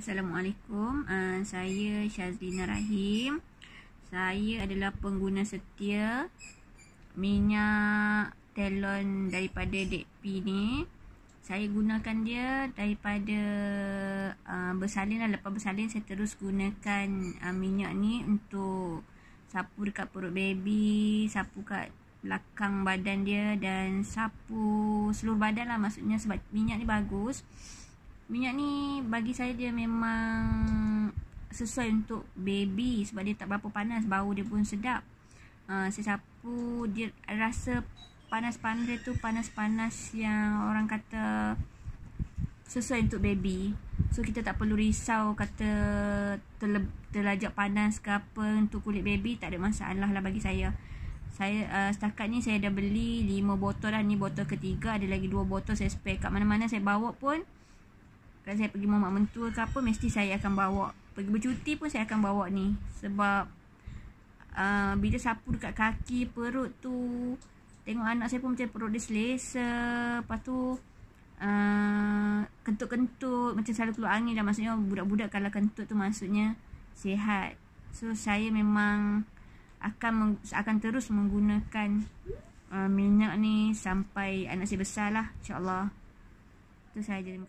Assalamualaikum. Uh, saya Syazlina Rahim. Saya adalah pengguna setia minyak telon daripada DP ni. Saya gunakan dia daripada uh, bersalin lah. Lepas bersalin saya terus gunakan uh, minyak ni untuk sapu dekat perut baby, sapu kat belakang badan dia dan sapu seluruh badan lah maksudnya sebab minyak ni bagus minyak ni bagi saya dia memang sesuai untuk baby sebab dia tak berapa panas bau dia pun sedap uh, ah, saya sapu dia rasa panas-panas dia tu panas-panas yang orang kata sesuai untuk baby so kita tak perlu risau kata terle- terlajak panas ke apa untuk kulit baby tak ada masalah lah bagi saya saya uh, setakat ni saya dah beli 5 botol dah ni botol ketiga ada lagi 2 botol saya spare kat mana-mana saya bawa pun kalau saya pergi mamak mentua ke apa Mesti saya akan bawa Pergi bercuti pun saya akan bawa ni Sebab uh, Bila sapu dekat kaki Perut tu Tengok anak saya pun macam perut dia selesa Lepas tu Kentut-kentut uh, Macam selalu keluar angin lah Maksudnya budak-budak kalau kentut tu maksudnya sihat, So saya memang akan meng, akan terus menggunakan uh, minyak ni sampai anak saya besar lah insyaallah tu saya jadi